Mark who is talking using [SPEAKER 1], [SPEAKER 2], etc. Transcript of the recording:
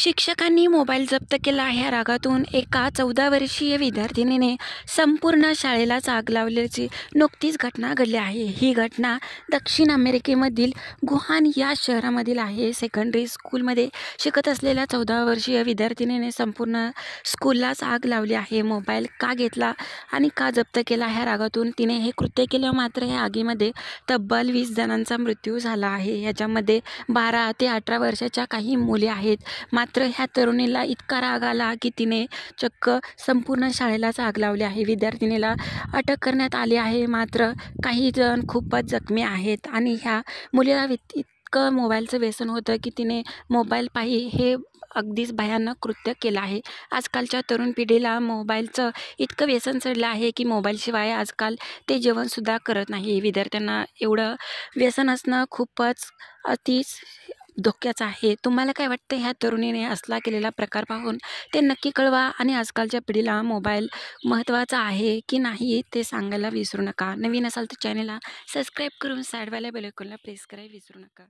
[SPEAKER 1] शिक्षकांनी मोबाईल जप्त केला ह्या रागातून एका चौदा वर्षीय विद्यार्थिनीने संपूर्ण शाळेलाच आग लावल्याची नुकतीच घटना घडली आहे ही घटना दक्षिण अमेरिकेमधील गुहान या शहरामधील आहे सेकंडरी स्कूलमध्ये शिकत असलेल्या चौदा वर्षीय विद्यार्थिनीने संपूर्ण स्कूललाच आग लावली आहे मोबाईल का घेतला आणि का जप्त केला ह्या रागातून तिने हे कृत्य केलं मात्र ह्या आगीमध्ये तब्बल वीस जणांचा मृत्यू झाला आहे याच्यामध्ये बारा ते अठरा वर्षाच्या काही मुली आहेत मात्र ह्या तरुणीला इतका राग आला की तिने चक्क संपूर्ण शाळेलाच आग लावली आहे विद्यार्थिनीला अटक करण्यात आली आहे मात्र काही जण खूपच जखमी आहेत आणि ह्या मुलीला इतकं मोबाईलचं व्यसन होतं की तिने मोबाईल पाही हे अगदीच भयानक कृत्य केलं आहे आजकालच्या तरुण पिढीला मोबाईलचं इतकं व्यसन चढलं आहे की मोबाईलशिवाय आजकाल ते जेवणसुद्धा करत नाही विद्यार्थ्यांना एवढं व्यसन असणं खूपच अतिच धोक्याचा आहे तुम्हाला काय वाटतं ह्या तरुणीने असला केलेला प्रकार पाहून ते नक्की कळवा आणि आजकालच्या पिढीला मोबाईल महत्त्वाचा आहे की नाही ते सांगायला विसरू नका नवीन असाल तर चॅनेलला सबस्क्राईब करून साईडवाल्या बेलकॉनला प्रेस करायला विसरू नका